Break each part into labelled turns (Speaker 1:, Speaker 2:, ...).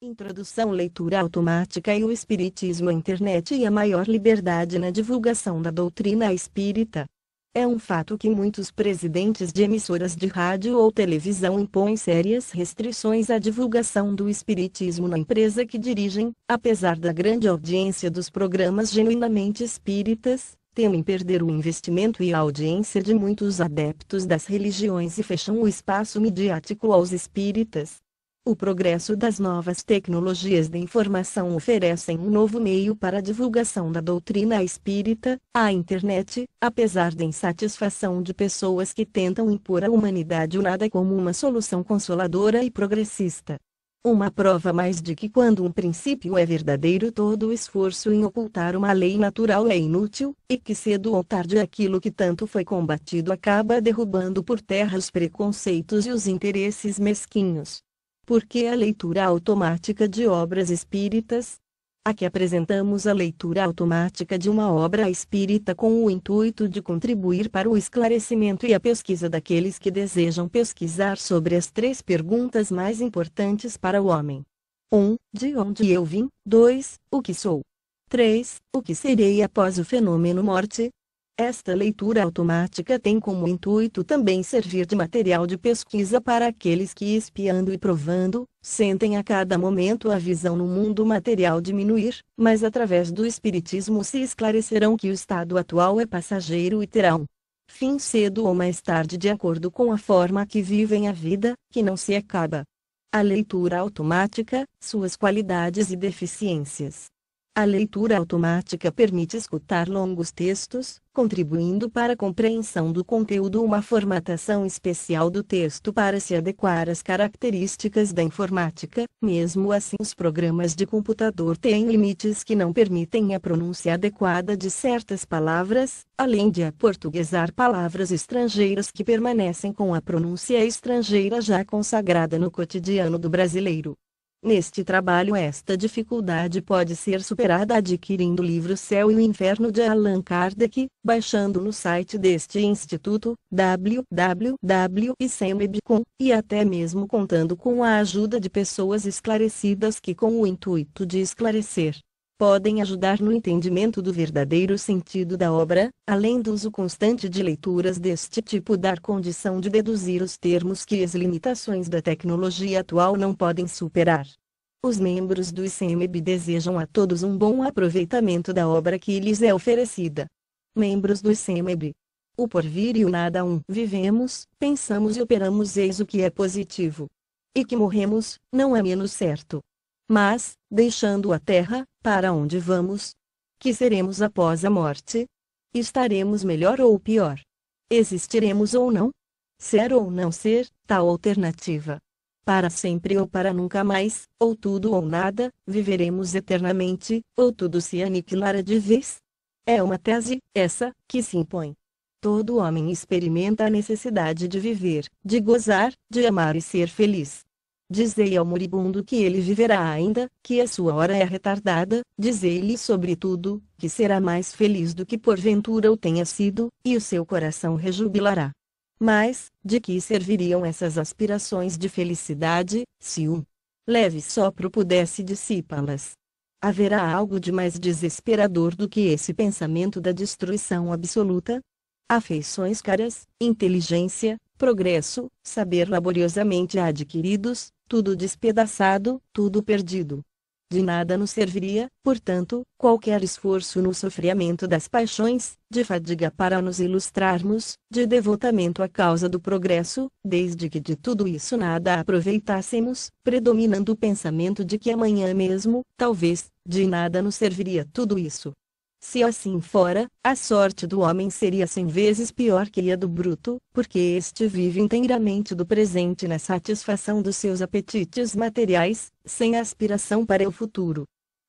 Speaker 1: Introdução Leitura Automática e o Espiritismo Internet e a maior liberdade na divulgação da doutrina espírita. É um fato que muitos presidentes de emissoras de rádio ou televisão impõem sérias restrições à divulgação do espiritismo na empresa que dirigem, apesar da grande audiência dos programas genuinamente espíritas, temem perder o investimento e a audiência de muitos adeptos das religiões e fecham o espaço midiático aos espíritas o progresso das novas tecnologias de informação oferecem um novo meio para a divulgação da doutrina espírita, a internet, apesar da insatisfação de pessoas que tentam impor à humanidade o nada como uma solução consoladora e progressista. Uma prova mais de que quando um princípio é verdadeiro todo o esforço em ocultar uma lei natural é inútil, e que cedo ou tarde aquilo que tanto foi combatido acaba derrubando por terra os preconceitos e os interesses mesquinhos porque a leitura automática de obras espíritas, Aqui apresentamos a leitura automática de uma obra espírita com o intuito de contribuir para o esclarecimento e a pesquisa daqueles que desejam pesquisar sobre as três perguntas mais importantes para o homem. 1. Um, de onde eu vim? 2. O que sou? 3. O que serei após o fenômeno morte? Esta leitura automática tem como intuito também servir de material de pesquisa para aqueles que, espiando e provando, sentem a cada momento a visão no mundo material diminuir, mas através do Espiritismo se esclarecerão que o estado atual é passageiro e terão fim cedo ou mais tarde de acordo com a forma que vivem a vida, que não se acaba. A leitura automática, suas qualidades e deficiências. A leitura automática permite escutar longos textos, contribuindo para a compreensão do conteúdo uma formatação especial do texto para se adequar às características da informática. Mesmo assim, os programas de computador têm limites que não permitem a pronúncia adequada de certas palavras, além de aportuguesar palavras estrangeiras que permanecem com a pronúncia estrangeira já consagrada no cotidiano do brasileiro. Neste trabalho, esta dificuldade pode ser superada adquirindo o livro Céu e o Inferno de Allan Kardec, baixando no site deste instituto, www.semeb.com, e até mesmo contando com a ajuda de pessoas esclarecidas que, com o intuito de esclarecer podem ajudar no entendimento do verdadeiro sentido da obra, além do uso constante de leituras deste tipo dar condição de deduzir os termos que as limitações da tecnologia atual não podem superar. Os membros do ICMB desejam a todos um bom aproveitamento da obra que lhes é oferecida. Membros do ICMB. O porvir e o nada um. Vivemos, pensamos e operamos eis o que é positivo. E que morremos, não é menos certo. Mas, deixando a terra, para onde vamos? Que seremos após a morte? Estaremos melhor ou pior? Existiremos ou não? Ser ou não ser, tal tá alternativa. Para sempre ou para nunca mais, ou tudo ou nada, viveremos eternamente, ou tudo se aniquilará de vez? É uma tese, essa, que se impõe. Todo homem experimenta a necessidade de viver, de gozar, de amar e ser feliz. Dizei ao moribundo que ele viverá ainda, que a sua hora é retardada, dizei-lhe sobretudo, que será mais feliz do que porventura o tenha sido, e o seu coração rejubilará. Mas, de que serviriam essas aspirações de felicidade, se um leve sopro pudesse dissipá-las? Haverá algo de mais desesperador do que esse pensamento da destruição absoluta? Afeições caras, inteligência, progresso, saber laboriosamente adquiridos, tudo despedaçado, tudo perdido. De nada nos serviria, portanto, qualquer esforço no sofriamento das paixões, de fadiga para nos ilustrarmos, de devotamento à causa do progresso, desde que de tudo isso nada aproveitássemos, predominando o pensamento de que amanhã mesmo, talvez, de nada nos serviria tudo isso. Se assim fora, a sorte do homem seria cem vezes pior que a do bruto, porque este vive inteiramente do presente na satisfação dos seus apetites materiais, sem aspiração para o futuro.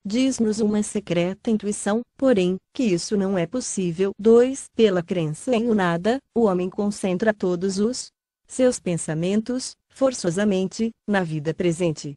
Speaker 1: Diz-nos uma secreta intuição, porém, que isso não é possível. 2. Pela crença em o nada, o homem concentra todos os seus pensamentos, forçosamente, na vida presente.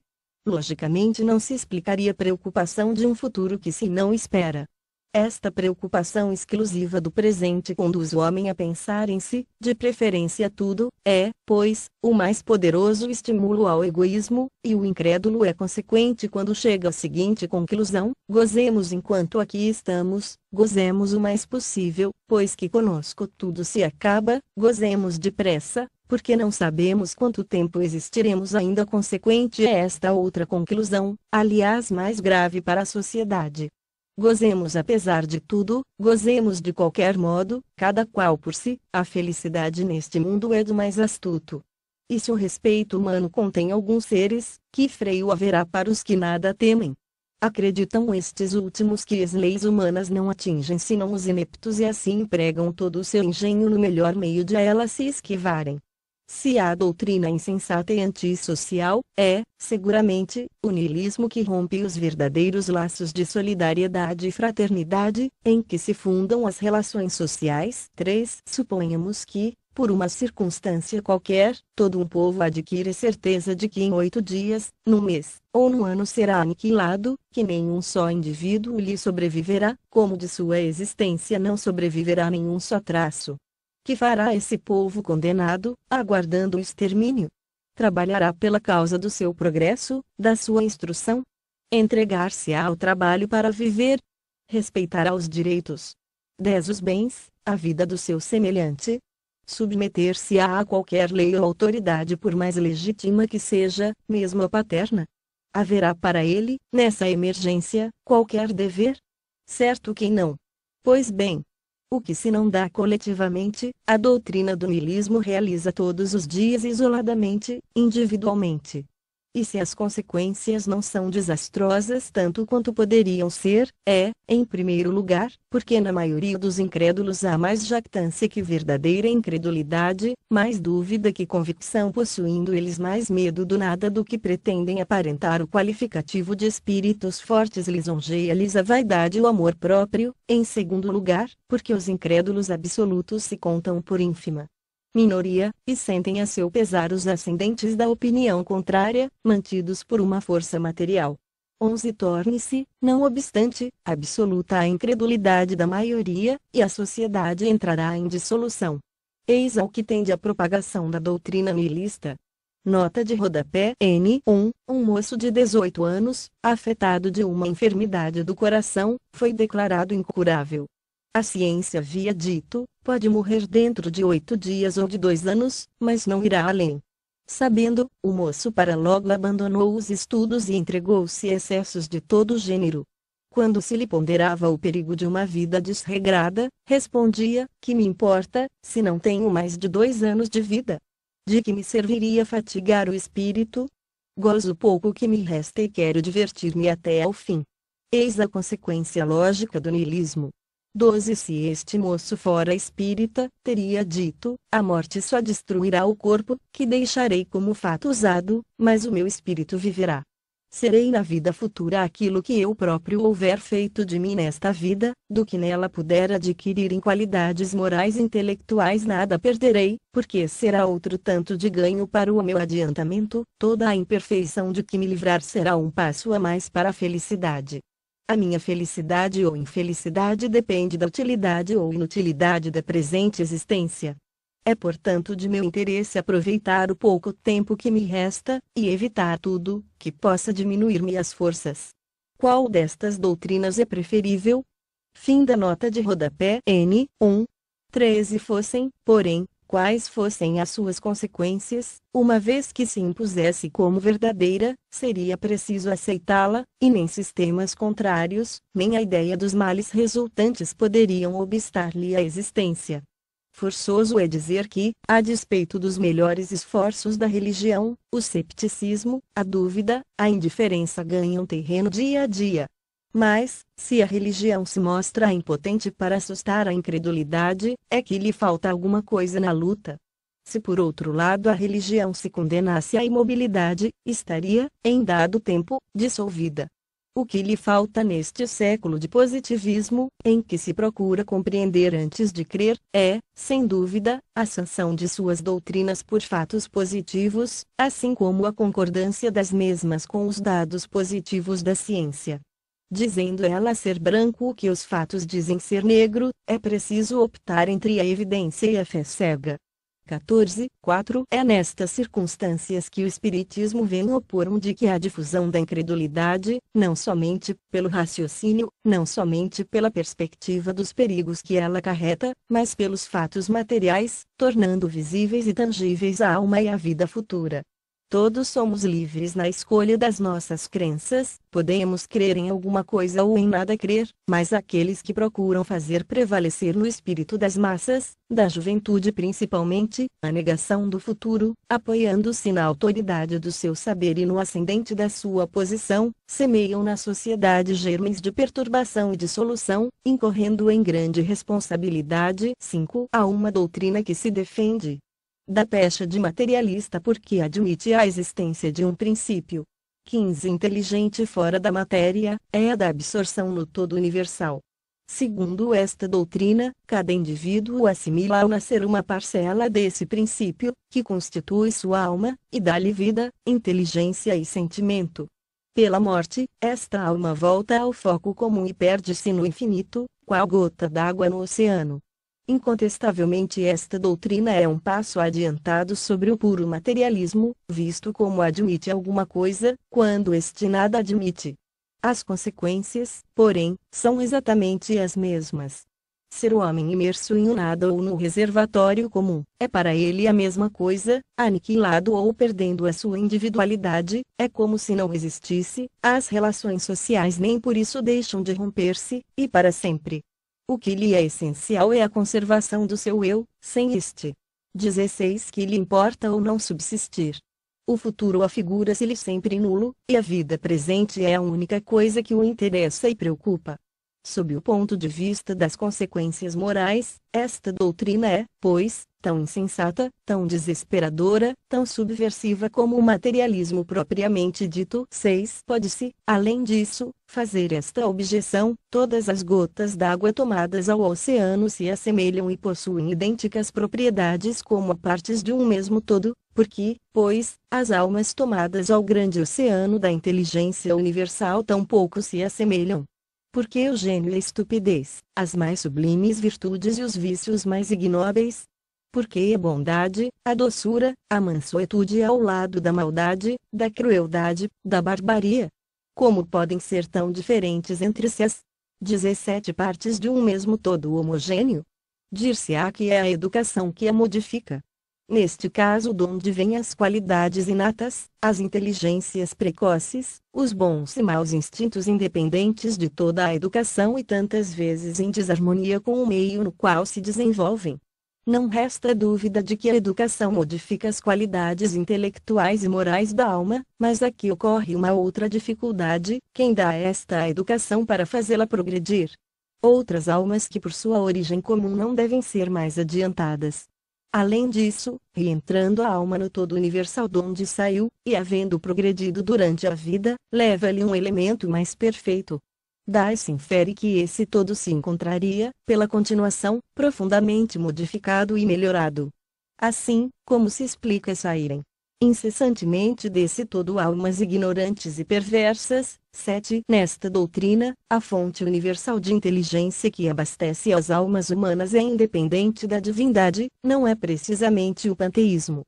Speaker 1: Logicamente não se explicaria preocupação de um futuro que se não espera. Esta preocupação exclusiva do presente conduz o homem a pensar em si, de preferência tudo, é, pois, o mais poderoso estímulo ao egoísmo, e o incrédulo é consequente quando chega à seguinte conclusão: gozemos enquanto aqui estamos, gozemos o mais possível, pois que conosco tudo se acaba, gozemos depressa, porque não sabemos quanto tempo existiremos ainda consequente é esta outra conclusão, aliás mais grave para a sociedade, Gozemos apesar de tudo, gozemos de qualquer modo, cada qual por si, a felicidade neste mundo é do mais astuto. E se o respeito humano contém alguns seres, que freio haverá para os que nada temem? Acreditam estes últimos que as leis humanas não atingem senão os ineptos e assim empregam todo o seu engenho no melhor meio de a elas se esquivarem. Se há doutrina insensata e antissocial, é, seguramente, o niilismo que rompe os verdadeiros laços de solidariedade e fraternidade, em que se fundam as relações sociais. 3. Suponhamos que, por uma circunstância qualquer, todo um povo adquire certeza de que em oito dias, num mês, ou num ano será aniquilado, que nenhum só indivíduo lhe sobreviverá, como de sua existência não sobreviverá nenhum só traço, que fará esse povo condenado, aguardando o extermínio. Trabalhará pela causa do seu progresso, da sua instrução. Entregar-se á ao trabalho para viver. Respeitará os direitos. Dez Os bens, a vida do seu semelhante. Submeter-se á a qualquer lei ou autoridade por mais legítima que seja, mesmo a paterna. Haverá para ele, nessa emergência, qualquer dever? Certo que não. Pois bem, o que se não dá coletivamente, a doutrina do niilismo realiza todos os dias isoladamente, individualmente e se as consequências não são desastrosas tanto quanto poderiam ser, é, em primeiro lugar, porque na maioria dos incrédulos há mais jactância que verdadeira incredulidade, mais dúvida que convicção, possuindo eles mais medo do nada do que pretendem aparentar o qualificativo de espíritos fortes lisonjeia-lhes a vaidade e o amor próprio, em segundo lugar, porque os incrédulos absolutos se contam por ínfima minoria, e sentem a seu pesar os ascendentes da opinião contrária, mantidos por uma força material. 11 Torne-se, não obstante, absoluta a incredulidade da maioria, e a sociedade entrará em dissolução. Eis ao que tende a propagação da doutrina milista. Nota de rodapé N1, um moço de 18 anos, afetado de uma enfermidade do coração, foi declarado incurável. A ciência havia dito, pode morrer dentro de oito dias ou de dois anos, mas não irá além. Sabendo, o moço para logo abandonou os estudos e entregou-se a excessos de todo gênero. Quando se lhe ponderava o perigo de uma vida desregrada, respondia, que me importa, se não tenho mais de dois anos de vida? De que me serviria fatigar o espírito? Gozo pouco que me resta e quero divertir-me até ao fim. Eis a consequência lógica do niilismo. 12 Se este moço fora espírita, teria dito: a morte só destruirá o corpo, que deixarei como fato usado, mas o meu espírito viverá. Serei na vida futura aquilo que eu próprio houver feito de mim nesta vida, do que nela puder adquirir em qualidades morais e intelectuais nada perderei, porque será outro tanto de ganho para o meu adiantamento, toda a imperfeição de que me livrar será um passo a mais para a felicidade. A minha felicidade ou infelicidade depende da utilidade ou inutilidade da presente existência. É portanto de meu interesse aproveitar o pouco tempo que me resta, e evitar tudo que possa diminuir-me as forças. Qual destas doutrinas é preferível? Fim da nota de rodapé N. 1. 13 fossem, porém, quais fossem as suas consequências, uma vez que se impusesse como verdadeira, seria preciso aceitá-la, e nem sistemas contrários, nem a ideia dos males resultantes poderiam obstar-lhe a existência. Forçoso é dizer que, a despeito dos melhores esforços da religião, o cepticismo, a dúvida, a indiferença ganham terreno dia a dia. Mas, se a religião se mostra impotente para assustar a incredulidade, é que lhe falta alguma coisa na luta. Se por outro lado a religião se condenasse à imobilidade, estaria, em dado tempo, dissolvida. O que lhe falta neste século de positivismo, em que se procura compreender antes de crer, é, sem dúvida, a sanção de suas doutrinas por fatos positivos, assim como a concordância das mesmas com os dados positivos da ciência dizendo ela ser branco o que os fatos dizem ser negro, é preciso optar entre a evidência e a fé cega. 14, 4 É nestas circunstâncias que o Espiritismo vem opor-me de que a difusão da incredulidade, não somente pelo raciocínio, não somente pela perspectiva dos perigos que ela acarreta, mas pelos fatos materiais, tornando visíveis e tangíveis a alma e a vida futura. Todos somos livres na escolha das nossas crenças, podemos crer em alguma coisa ou em nada crer, mas aqueles que procuram fazer prevalecer no espírito das massas, da juventude principalmente, a negação do futuro, apoiando-se na autoridade do seu saber e no ascendente da sua posição, semeiam na sociedade germes de perturbação e dissolução, incorrendo em grande responsabilidade 5 a uma doutrina que se defende, da pecha de materialista porque admite a existência de um princípio. 15. Inteligente fora da matéria, é a da absorção no todo universal. Segundo esta doutrina, cada indivíduo assimila ao nascer uma parcela desse princípio, que constitui sua alma, e dá-lhe vida, inteligência e sentimento. Pela morte, esta alma volta ao foco comum e perde-se no infinito, qual gota d'água no oceano. Incontestavelmente, esta doutrina é um passo adiantado sobre o puro materialismo, visto como admite alguma coisa, quando este nada admite. As consequências, porém, são exatamente as mesmas. Ser o homem imerso em um nada ou no reservatório comum, é para ele a mesma coisa, aniquilado ou perdendo a sua individualidade, é como se não existisse, as relações sociais nem por isso deixam de romper-se, e para sempre. O que lhe é essencial é a conservação do seu eu, sem este 16 que lhe importa ou não subsistir. O futuro afigura-se-lhe sempre nulo, e a vida presente é a única coisa que o interessa e preocupa. Sob o ponto de vista das consequências morais, esta doutrina é, pois, tão insensata, tão desesperadora, tão subversiva como o materialismo propriamente dito. 6. Pode-se, além disso, fazer esta objeção: todas as gotas d'água tomadas ao oceano se assemelham e possuem idênticas propriedades como partes de um mesmo todo, porque, pois, as almas tomadas ao grande oceano da inteligência universal tão pouco se assemelham. Porque o gênio e a estupidez, as mais sublimes virtudes e os vícios mais ignóbeis, porque a bondade, a doçura, a mansuetude é ao lado da maldade, da crueldade, da barbaria. Como podem ser tão diferentes entre si as 17 partes de um mesmo todo homogêneo? Dir-se-á que é a educação que a modifica. Neste caso de onde vêm as qualidades inatas, as inteligências precoces, os bons e maus instintos independentes de toda a educação e tantas vezes em desarmonia com o meio no qual se desenvolvem. Não resta dúvida de que a educação modifica as qualidades intelectuais e morais da alma, mas aqui ocorre uma outra dificuldade: quem dá esta educação para fazê-la progredir? Outras almas que, por sua origem comum, não devem ser mais adiantadas. Além disso, reentrando a alma no todo universal de onde saiu, e havendo progredido durante a vida, leva-lhe um elemento mais perfeito, dá se infere que esse todo se encontraria, pela continuação, profundamente modificado e melhorado. Assim, como se explica saírem incessantemente desse todo almas ignorantes e perversas. 7. Nesta doutrina, a fonte universal de inteligência que abastece as almas humanas é independente da divindade, não é precisamente o panteísmo.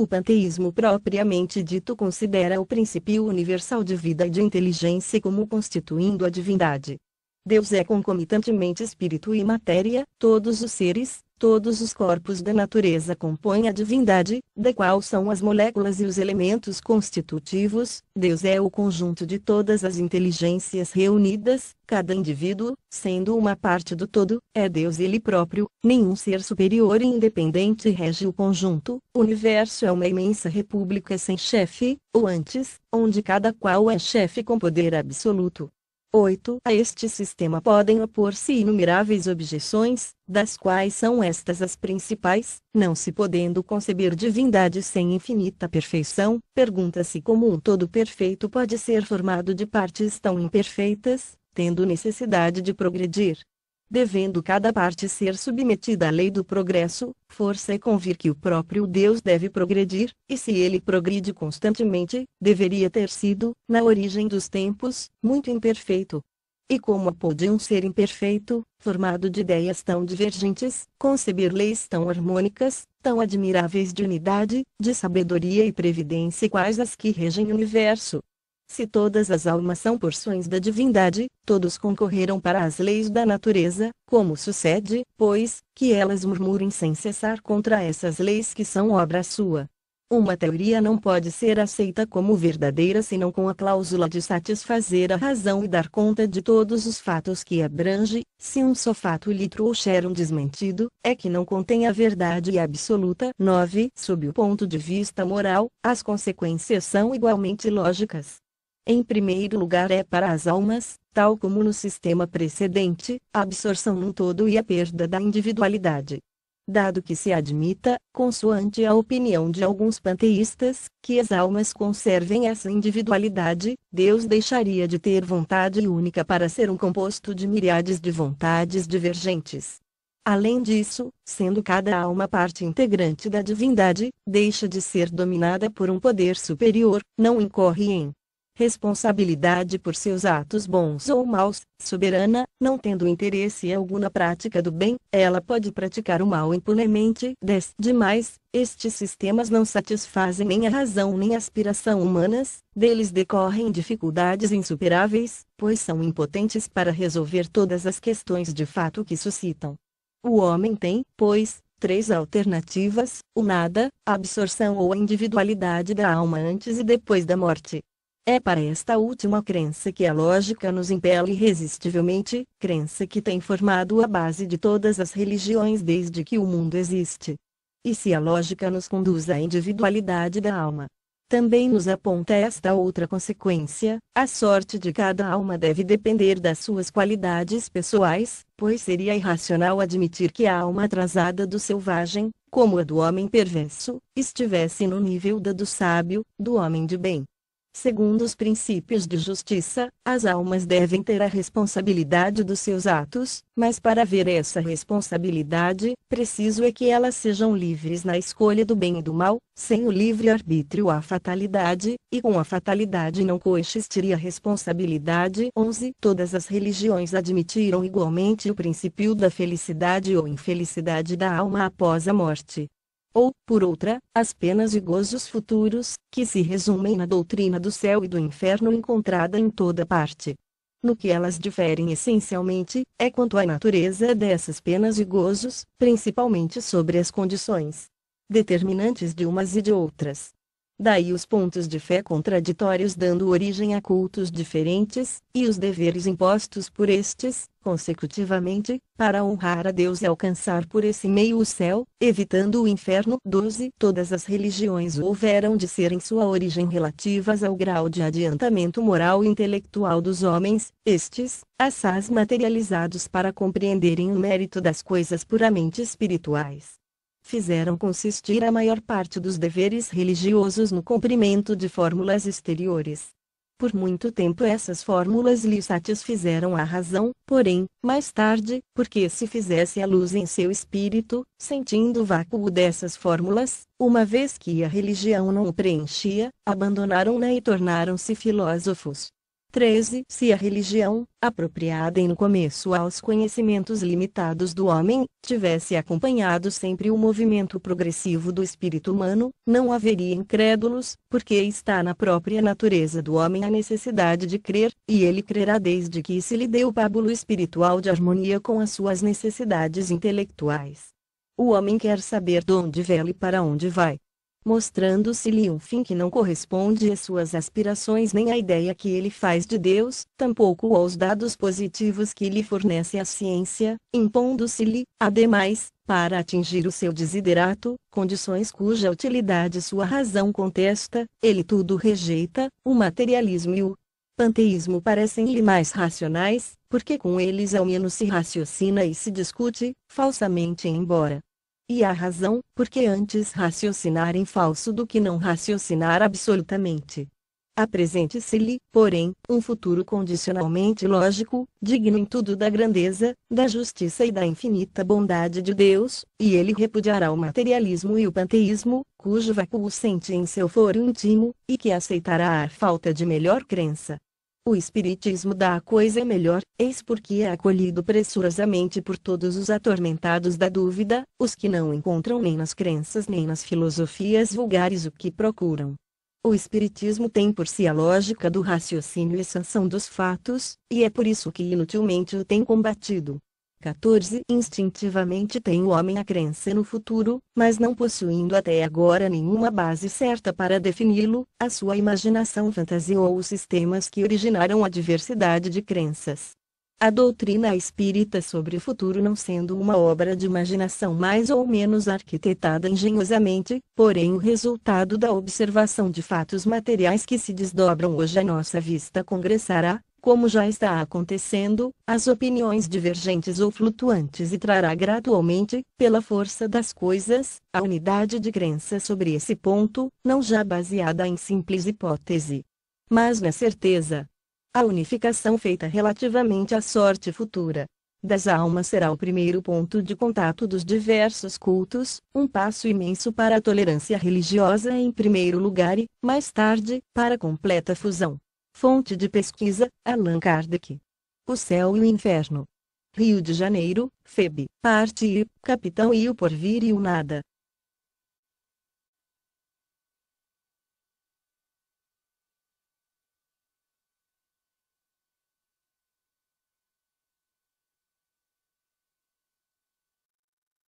Speaker 1: O panteísmo propriamente dito considera o princípio universal de vida e de inteligência como constituindo a divindade. Deus é concomitantemente espírito e matéria, todos os seres, Todos os corpos da natureza compõem a divindade, da qual são as moléculas e os elementos constitutivos. Deus é o conjunto de todas as inteligências reunidas, cada indivíduo, sendo uma parte do todo, é Deus ele próprio. Nenhum ser superior e independente rege o conjunto. O universo é uma imensa república sem chefe, ou antes, onde cada qual é chefe com poder absoluto. 8. A este sistema podem opor-se inumeráveis objeções, das quais são estas as principais, não se podendo conceber divindade sem infinita perfeição, pergunta-se como um todo perfeito pode ser formado de partes tão imperfeitas, tendo necessidade de progredir, devendo cada parte ser submetida à lei do progresso, força é convir que o próprio Deus deve progredir, e se ele progride constantemente, deveria ter sido, na origem dos tempos, muito imperfeito. E como pôde um ser imperfeito, formado de ideias tão divergentes, conceber leis tão harmônicas, tão admiráveis de unidade, de sabedoria e previdência quais as que regem o universo, se todas as almas são porções da divindade, todos concorreram para as leis da natureza, como sucede, pois, que elas murmurem sem cessar contra essas leis que são obra sua. Uma teoria não pode ser aceita como verdadeira senão com a cláusula de satisfazer a razão e dar conta de todos os fatos que abrange, se um só fato lhe trouxer um desmentido, é que não contém a verdade absoluta. 9. Sob o ponto de vista moral, as consequências são igualmente lógicas. Em primeiro lugar é para as almas, tal como no sistema precedente, a absorção num todo e a perda da individualidade. Dado que se admita, consoante a opinião de alguns panteístas, que as almas conservem essa individualidade, Deus deixaria de ter vontade única para ser um composto de miríades de vontades divergentes. Além disso, sendo cada alma parte integrante da divindade, deixa de ser dominada por um poder superior, não incorre em responsabilidade por seus atos bons ou maus, soberana, não tendo interesse algum na prática do bem, ela pode praticar o mal impunemente. 10. Demais, estes sistemas não satisfazem nem a razão nem a aspiração humanas, deles decorrem dificuldades insuperáveis, pois são impotentes para resolver todas as questões de fato que suscitam. O homem tem, pois, três alternativas: o nada, a absorção ou a individualidade da alma antes e depois da morte. É para esta última crença que a lógica nos impele irresistivelmente, crença que tem formado a base de todas as religiões desde que o mundo existe. E se a lógica nos conduz à individualidade da alma, também nos aponta esta outra consequência: a sorte de cada alma deve depender das suas qualidades pessoais, pois seria irracional admitir que a alma atrasada do selvagem, como a do homem perverso, estivesse no nível da do sábio, do homem de bem. Segundo os princípios de justiça, as almas devem ter a responsabilidade dos seus atos, mas para ver essa responsabilidade, preciso é que elas sejam livres na escolha do bem e do mal, sem o livre-arbítrio há fatalidade, e com a fatalidade não coexistiria a responsabilidade. 11. Todas as religiões admitiram igualmente o princípio da felicidade ou infelicidade da alma após a morte ou, por outra, as penas e gozos futuros, que se resumem na doutrina do céu e do inferno encontrada em toda parte. No que elas diferem essencialmente, é quanto à natureza dessas penas e gozos, principalmente sobre as condições determinantes de umas e de outras. Daí os pontos de fé contraditórios dando origem a cultos diferentes, e os deveres impostos por estes, consecutivamente, para honrar a Deus e alcançar por esse meio o céu, evitando o inferno. 12. Todas as religiões houveram de ser em sua origem relativas ao grau de adiantamento moral e intelectual dos homens, estes, assaz materializados para compreenderem o mérito das coisas puramente espirituais fizeram consistir a maior parte dos deveres religiosos no cumprimento de fórmulas exteriores. Por muito tempo essas fórmulas lhe satisfizeram a razão, porém, mais tarde, porque se fizesse a luz em seu espírito, sentindo o vácuo dessas fórmulas, uma vez que a religião não o preenchia, abandonaram-na e tornaram-se filósofos. 13. Se a religião, apropriada no começo aos conhecimentos limitados do homem, tivesse acompanhado sempre o movimento progressivo do espírito humano, não haveria incrédulos, porque está na própria natureza do homem a necessidade de crer, e ele crerá desde que se lhe deu o pábulo espiritual de harmonia com as suas necessidades intelectuais. O homem quer saber de onde vela e para onde vai, mostrando-se-lhe um fim que não corresponde às suas aspirações nem à ideia que ele faz de Deus, tampouco aos dados positivos que lhe fornece a ciência, impondo-se-lhe, ademais, para atingir o seu desiderato, condições cuja utilidade sua razão contesta, ele tudo rejeita, o materialismo e o panteísmo parecem-lhe mais racionais, porque com eles ao menos se raciocina e se discute, falsamente embora e há razão, porque antes raciocinar em falso do que não raciocinar absolutamente. Apresente-se-lhe, porém, um futuro condicionalmente lógico, digno em tudo da grandeza, da justiça e da infinita bondade de Deus, e ele repudiará o materialismo e o panteísmo, cujo vácuo sente em seu foro íntimo, e que aceitará a falta de melhor crença. O espiritismo a coisa melhor, eis porque é acolhido pressurosamente por todos os atormentados da dúvida, os que não encontram nem nas crenças nem nas filosofias vulgares o que procuram. O espiritismo tem por si a lógica do raciocínio e sanção dos fatos, e é por isso que inutilmente o tem combatido. 14. Instintivamente tem o homem a crença no futuro, mas não possuindo até agora nenhuma base certa para defini-lo, a sua imaginação fantasiou os sistemas que originaram a diversidade de crenças. A doutrina espírita sobre o futuro não sendo uma obra de imaginação mais ou menos arquitetada engenhosamente, porém o resultado da observação de fatos materiais que se desdobram hoje à nossa vista congressará, como já está acontecendo, as opiniões divergentes ou flutuantes e trará gradualmente, pela força das coisas, a unidade de crença sobre esse ponto, não já baseada em simples hipótese, mas na certeza. A unificação feita relativamente à sorte futura das almas será o primeiro ponto de contato dos diversos cultos, um passo imenso para a tolerância religiosa em primeiro lugar e, mais tarde, para a completa fusão. Fonte de pesquisa, Allan Kardec. O Céu e o Inferno. Rio de Janeiro, FEB. Parte I, Capitão e o Porvir e o Nada.